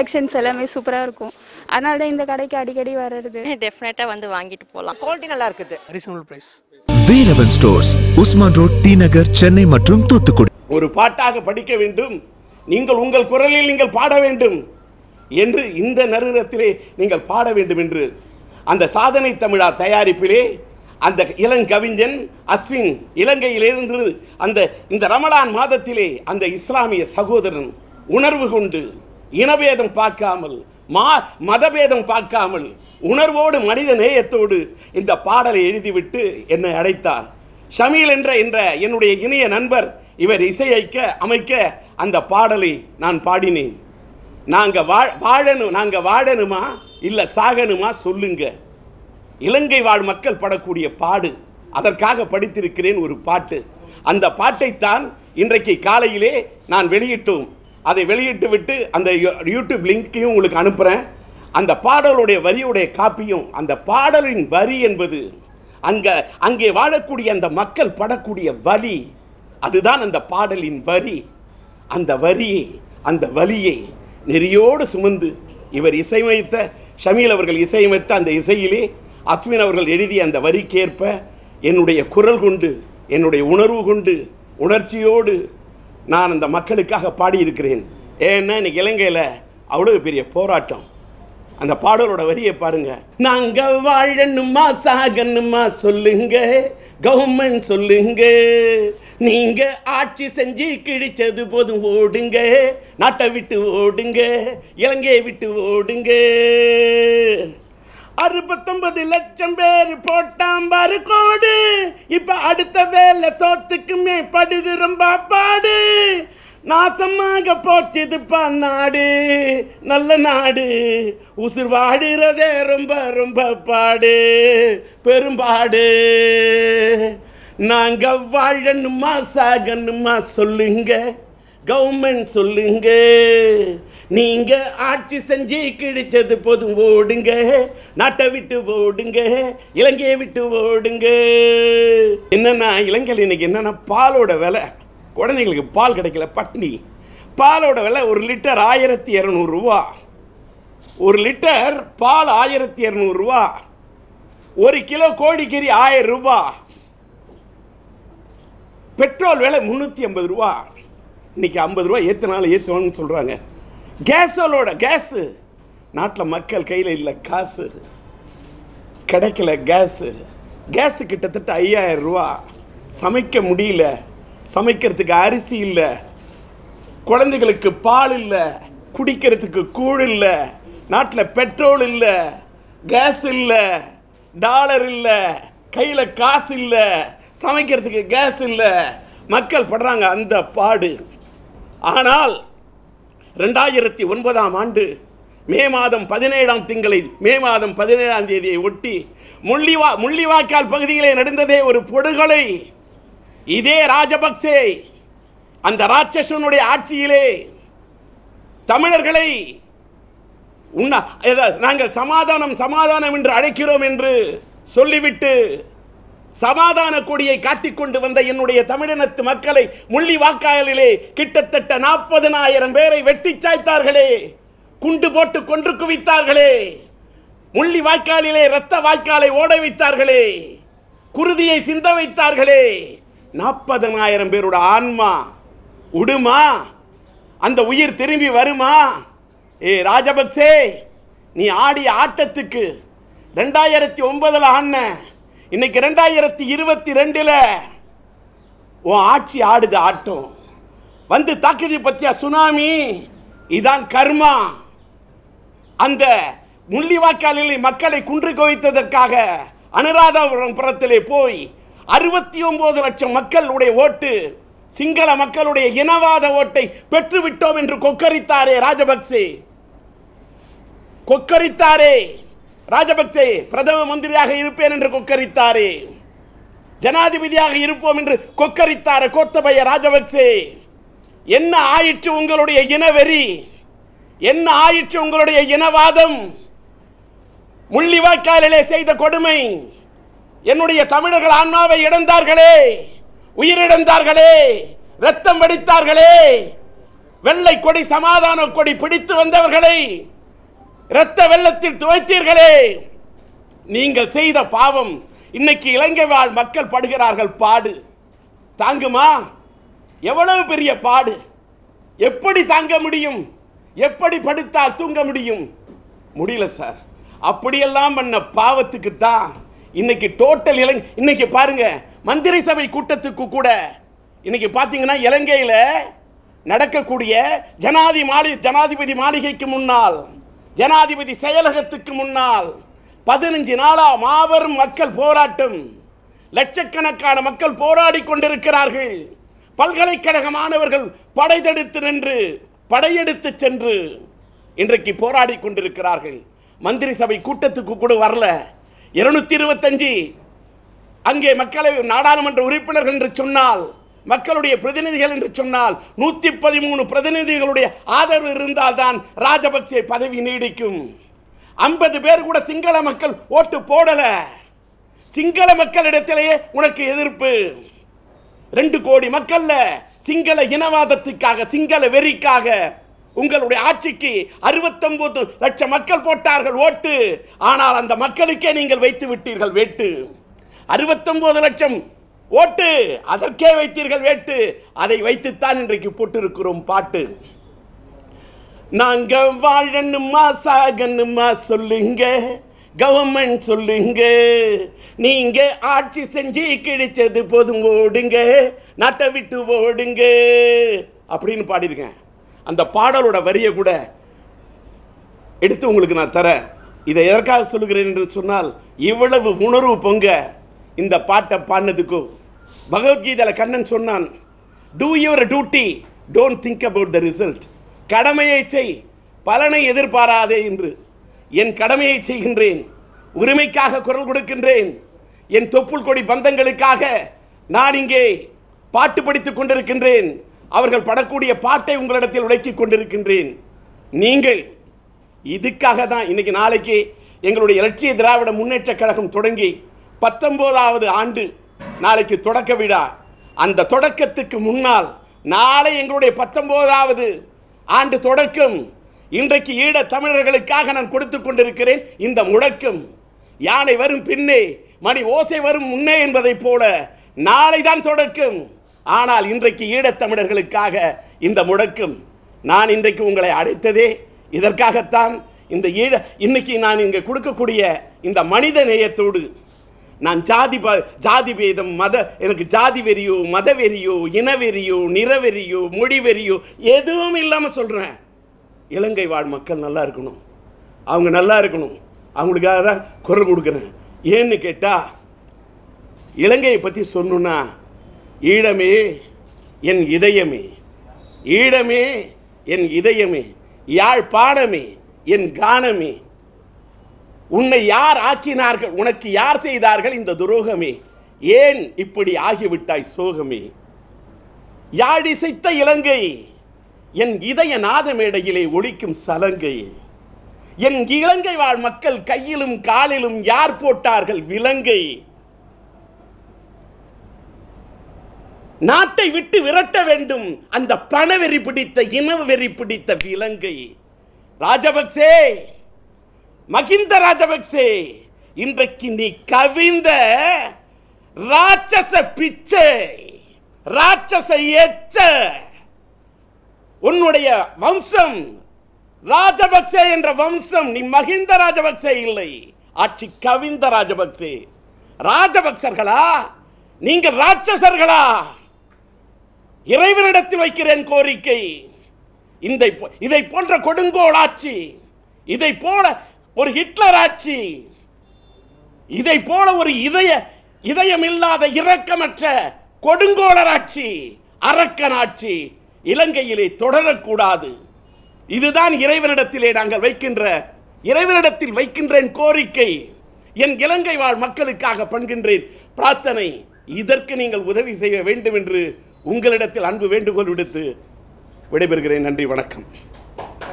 collections எல்லாமே சூப்பராக இருக்கும் அதனால தான் இந்த கடைக்கு அடிக்கடி வர்றது டெஃபினட்டாக வந்து வாங்கிட்டு போகலாம் குவாலிட்டி நல்லா இருக்குது reasonable price Velavan stores Usman road T Nagar Chennai மற்றும் தூத்துக்குடி ஒரு பாட்டாக படிக்க வேண்டும் நீங்கள் உங்கள் குரலில் நீங்கள் பாட வேண்டும் என்று இந்த நறுநிறத்திலே நீங்கள் பாட வேண்டும் என்று அந்த சாதனை தமிழா தயாரிப்பிலே அந்த இளங்கவிஞன் அஸ்வின் இலங்கையிலிருந்து அந்த இந்த ரமலான் மாதத்திலே அந்த இஸ்லாமிய சகோதரன் உணர்வு கொண்டு இனபேதம் பார்க்காமல் மா மதபேதம் பார்க்காமல் உணர்வோடு மனித நேயத்தோடு இந்த பாடலை எழுதிவிட்டு என்னை அழைத்தார் ஷமீல் என்ற என்ற என்னுடைய இணைய நண்பர் இவர் இசையைக்க அமைக்க அந்த பாடலை நான் பாடினேன் நாங்கள் வா வாழணும் நாங்கள் வாழணுமா இல்லை சாகணுமா சொல்லுங்க இலங்கை வாழ் மக்கள் படக்கூடிய பாடு அதற்காக படித்திருக்கிறேன் ஒரு பாட்டு அந்த பாட்டைத்தான் இன்றைக்கு காலையிலே நான் வெளியிட்டோம் அதை வெளியிட்டு விட்டு அந்த யூடியூப் லிங்க்கையும் உங்களுக்கு அனுப்புகிறேன் அந்த பாடலுடைய வரியுடைய காப்பியும் அந்த பாடலின் வரி என்பது அங்கே அங்கே வாழக்கூடிய அந்த மக்கள் படக்கூடிய வலி அதுதான் அந்த பாடலின் வரி அந்த வரியை அந்த வலியை நெறியோடு சுமந்து இவர் இசையமைத்த ஷமீல் அவர்கள் இசையமைத்த அந்த இசையிலே அஸ்மின் அவர்கள் எழுதிய அந்த வரிக்கேற்ப என்னுடைய குரல் கொண்டு என்னுடைய உணர்வு கொண்டு உணர்ச்சியோடு நான் அந்த மக்களுக்காக பாடியிருக்கிறேன் ஏன்னா இன்னைக்கு இலங்கையில் அவ்வளோ பெரிய போராட்டம் அந்த பாடலோட வரியை பாருங்க நாங்க வாழணுமா சாகணுமா சொல்லுங்க கவர்மெண்ட் சொல்லுங்க நீங்க ஆட்சி செஞ்சு கிழிச்சது போதும் ஓடுங்க நாட்டை விட்டு ஓடுங்க இலங்கையை விட்டு ஓடுங்க அறுபத்தொன்பது லட்சம் பேர் பாரு கோடு இப்ப அடுத்த வேலை சோத்துக்குமே படுகிறோம் பாப்பாடு நாசமாக இதுப்பா நாடு நல்ல நாடு உசுர் வாடுறதே ரொம்ப ரொம்ப பாடு பெரும்பாடு நாங்கள் வாழணுமா சாகணுமா சொல்லுங்க கவர்மெண்ட் சொல்லுங்க நீங்க ஆட்சி செஞ்சு கிழிச்சது போதும் ஓடுங்க நாட்டை விட்டு ஓடுங்க இலங்கையை விட்டு ஓடுங்க என்னன்னா இலங்கையில் இன்னைக்கு என்னன்னா பாலோட விலை குழந்தைங்களுக்கு பால் கிடைக்கல பட்னி பாலோட விலை ஒரு லிட்டர் ஆயிரத்தி இரநூறுவா ஒரு லிட்டர் பால் ஆயிரத்தி இரநூறுவா ஒரு கிலோ கோடிக்கறி ஆயிரம் ரூபா பெட்ரோல் விலை முந்நூற்றி ஐம்பது ரூபா இன்றைக்கி ஐம்பது ரூபா ஏற்றினாலும் ஏற்றுவான்னு சொல்கிறாங்க கேஸோலோட கேஸு நாட்டில் மக்கள் கையில் இல்லை காசு கிடைக்கல கேஸு கேஸு கிட்டத்தட்ட ஐயாயிரம் ரூபா சமைக்க முடியல சமைக்கிறதுக்கு அரிசி இல்லை குழந்தைகளுக்கு பால் இல்லை குடிக்கிறதுக்கு கூழ் இல்லை நாட்டில் பெட்ரோல் இல்லை கேஸ் இல்லை டாலர் இல்லை கையில் காசு இல்லை சமைக்கிறதுக்கு கேஸ் இல்லை மக்கள் படுறாங்க அந்த பாடு ஆனால் ரெண்டாயிரத்தி ஒன்பதாம் ஆண்டு மே மாதம் பதினேழாம் திங்களை மே மாதம் பதினேழாம் தேதியை ஒட்டி முள்ளிவா முள்ளிவாய்க்கால் பகுதியிலே நடந்ததே ஒரு பொடுகொலை இதே ராஜபக்சே அந்த ராட்சசனுடைய ஆட்சியிலே தமிழர்களை உண்ணா நாங்கள் சமாதானம் சமாதானம் என்று அழைக்கிறோம் என்று சொல்லிவிட்டு சமாதான கொடியை காட்டிக்கொண்டு வந்த என்னுடைய தமிழினத்து மக்களை முள்ளி வாக்காயலிலே கிட்டத்தட்ட நாற்பதனாயிரம் பேரை வெட்டி சாய்த்தார்களே குண்டு போட்டு கொன்று குவித்தார்களே முள்ளி வாய்க்காலிலே இரத்த வாய்க்காலை ஓட வைத்தார்களே குருதியை சிந்த வைத்தார்களே நாற்பதனாயிரம் பேரோட ஆன்மா உடுமா அந்த உயிர் திரும்பி வருமா ஏ ராஜபக்சே நீ ஆடிய ஆட்டத்துக்கு ரெண்டாயிரத்தி ஒன்பதில் ஆன இன்னைக்கு ரெண்டாயிரத்தி இருபத்தி ரெண்டில் உன் ஆட்சி ஆடுது ஆட்டம் வந்து தாக்குதி பற்றியா சுனாமி இதான் கர்மா அந்த முள்ளிவாய்க்காலில் மக்களை குன்று குவித்ததற்காக அனுராதபுரம் புறத்திலே போய் அறுபத்தி ஒன்பது லட்சம் மக்களுடைய ஓட்டு சிங்கள மக்களுடைய இனவாத ஓட்டை பெற்றுவிட்டோம் என்று கொக்கரித்தாரே ராஜபக்சே கொக்கரித்தாரே ராஜபக்சே பிரதம மந்திரியாக இருப்பேன் என்று கொக்கரித்தாரே ஜனாதிபதியாக இருப்போம் என்று கொக்கரித்தாரே கோத்தபய ராஜபக்சே என்ன ஆயிற்று உங்களுடைய இனவெறி என்ன ஆயிற்று உங்களுடைய இனவாதம் முள்ளிவாய்க்காலிலே செய்த கொடுமை என்னுடைய தமிழர்கள் ஆன்மாவை இழந்தார்களே உயிரிழந்தார்களே ரத்தம் வடித்தார்களே வெள்ளை கொடி சமாதான கொடி பிடித்து வந்தவர்களை இரத்த வெள்ளத்தில் துவைத்தீர்களே நீங்கள் செய்த பாவம் இன்னைக்கு இலங்கை வாழ் மக்கள் படுகிறார்கள் பாடு தாங்குமா எவ்வளவு பெரிய பாடு எப்படி தாங்க முடியும் எப்படி படுத்தால் தூங்க முடியும் முடியல சார் அப்படியெல்லாம் பண்ண பாவத்துக்கு தான் இன்னைக்கு டோட்டல் இலங் இன்னைக்கு பாருங்க மந்திரி சபை கூட்டத்துக்கு கூட இன்னைக்கு பார்த்தீங்கன்னா இலங்கையில் நடக்கக்கூடிய ஜனாதி மாளி ஜனாதிபதி மாளிகைக்கு முன்னால் ஜனாதிபதி செயலகத்துக்கு முன்னால் பதினஞ்சு நாளா மாபெரும் மக்கள் போராட்டம் லட்சக்கணக்கான மக்கள் போராடி கொண்டிருக்கிறார்கள் பல்கலைக்கழக மாணவர்கள் படைதெடுத்து நின்று படையெடுத்து சென்று இன்றைக்கு போராடி கொண்டிருக்கிறார்கள் மந்திரி சபை கூட்டத்துக்கு கூட வரல இருநூத்தி இருபத்தஞ்சு அங்கே மக்களவை நாடாளுமன்ற உறுப்பினர்கள் என்று சொன்னால் மக்களுடைய பிரதிநிதிகள் என்று சொன்னால் நூற்றி பதிமூணு பிரதிநிதிகளுடைய ஆதரவு இருந்தால் தான் ராஜபக்சே பதவி நீடிக்கும் ஐம்பது பேர் கூட சிங்கள மக்கள் ஓட்டு போடலை சிங்கள மக்களிடத்திலேயே உனக்கு எதிர்ப்பு ரெண்டு கோடி மக்கள்ல சிங்கள இனவாதத்துக்காக சிங்கள வெறிக்காக உங்களுடைய ஆட்சிக்கு அறுபத்தொன்பது லட்சம் மக்கள் போட்டார்கள் ஓட்டு ஆனால் அந்த மக்களுக்கே நீங்கள் வைத்து விட்டீர்கள் வேட்டு அறுபத்தொன்பது லட்சம் ஓட்டு அதற்கே வைத்தீர்கள் வேட்டு அதை வைத்துத்தான் இன்றைக்கு போட்டிருக்கிறோம் பாட்டு நாங்க வாழணுமா சாகணுமா சொல்லுங்க கவர்மெண்ட் சொல்லுங்க நீங்க ஆட்சி செஞ்சு கிழிச்சது போதும் ஓடுங்க நாட்டை விட்டு ஓடுங்க அப்படின்னு பாடியிருக்கேன் அந்த பாடலோட வரியை கூட எடுத்து உங்களுக்கு நான் தரேன் இதை எதற்காக சொல்லுகிறேன் என்று சொன்னால் இவ்வளவு உணர்வு பொங்க இந்த பாட்டை பாடினதுக்கு பகவத்கீதையில் கண்ணன் சொன்னான் do your duty don't think about the result கடமையை செய் பலனை எதிர்பாராதே என்று என் கடமையை செய்கின்றேன் உரிமைக்காக குரல் கொடுக்கின்றேன் என் தொப்புள் கொடி பந்தங்களுக்காக நான் இங்கே பாட்டு படித்துக் கொண்டிருக்கின்றேன் அவர்கள் படக்கூடிய பாட்டை உங்களிடத்தில் உழைக்கி கொண்டிருக்கின்றேன் நீங்கள் இதுக்காக தான் இன்றைக்கி நாளைக்கு எங்களுடைய இலட்சிய திராவிட முன்னேற்ற கழகம் தொடங்கி பத்தொம்போதாவது ஆண்டு நாளைக்கு தொடக்க விழா அந்த தொடக்கத்துக்கு முன்னால் நாளை எங்களுடைய பத்தொம்போதாவது ஆண்டு தொடக்கம் இன்றைக்கு ஈழ தமிழர்களுக்காக நான் கொடுத்து கொண்டிருக்கிறேன் இந்த முழக்கம் யானை வரும் பின்னே மணி ஓசை வரும் முன்னே என்பதைப் போல நாளை தான் தொடக்கம் ஆனால் இன்றைக்கு ஈழத் தமிழர்களுக்காக இந்த முழக்கம் நான் இன்றைக்கு உங்களை அழைத்ததே இதற்காகத்தான் இந்த ஈழ இன்னைக்கு நான் இங்கே கொடுக்கக்கூடிய இந்த மனித நேயத்தோடு நான் ஜாதி ப ஜாதி பேதம் மத எனக்கு ஜாதி வெறியோ மத வெறியோ இனவெறியோ நிறவெறியோ மொழி வெறியோ எதுவும் இல்லாமல் சொல்கிறேன் இலங்கை வாழ் மக்கள் நல்லா இருக்கணும் அவங்க நல்லா இருக்கணும் அவங்களுக்காக தான் குரல் கொடுக்குறேன் ஏன்னு கேட்டால் இலங்கையை பற்றி சொன்னா ஈழமே என் இதயமே ஈழமே என் இதயமே யாழ்ப்பாணமே என் கானமே உன்னை யார் ஆக்கினார்கள் உனக்கு யார் செய்தார்கள் இந்த துரோகமே ஏன் இப்படி ஆகிவிட்டாய் சோகமே யாழிசைத்த இலங்கை என் இதய நாத மேடையிலே ஒழிக்கும் சலங்கை என் இலங்கை வாழ் மக்கள் கையிலும் காலிலும் யார் போட்டார்கள் விலங்கை நாட்டை விட்டு விரட்ட வேண்டும் அந்த பணவெறி பிடித்த வெறி பிடித்த விலங்கை ராஜபக்சே மகிந்த ராஜபக்சே இன்றைக்கு நீ கவிந்த ராட்சச பிச்சை ராட்சச எச்ச உன்னுடைய வம்சம் ராஜபக்சே என்ற வம்சம் நீ மகிந்த ராஜபக்சே இல்லை ஆட்சி கவிந்த ராஜபக்சே ராஜபக்சர்களா நீங்க ராட்சசர்களா இறைவனிடத்தில் வைக்கிறேன் கோரிக்கை இந்த இதை போன்ற கொடுங்கோல் ஆட்சி இதை போல ஒரு ஹிட்லர் ஆட்சி இதை போல ஒரு இதய இதயம் இல்லாத இரக்கமற்ற கொடுங்கோளர் ஆட்சி அரக்கன் ஆட்சி இலங்கையிலே தொடரக்கூடாது இதுதான் இறைவனிடத்திலே நாங்கள் வைக்கின்ற இறைவனிடத்தில் வைக்கின்றேன் கோரிக்கை என் இலங்கை வாழ் மக்களுக்காக பண்கின்றேன் பிரார்த்தனை இதற்கு நீங்கள் உதவி செய்ய வேண்டும் என்று உங்களிடத்தில் அன்பு வேண்டுகோள் விடுத்து விடைபெறுகிறேன் நன்றி வணக்கம்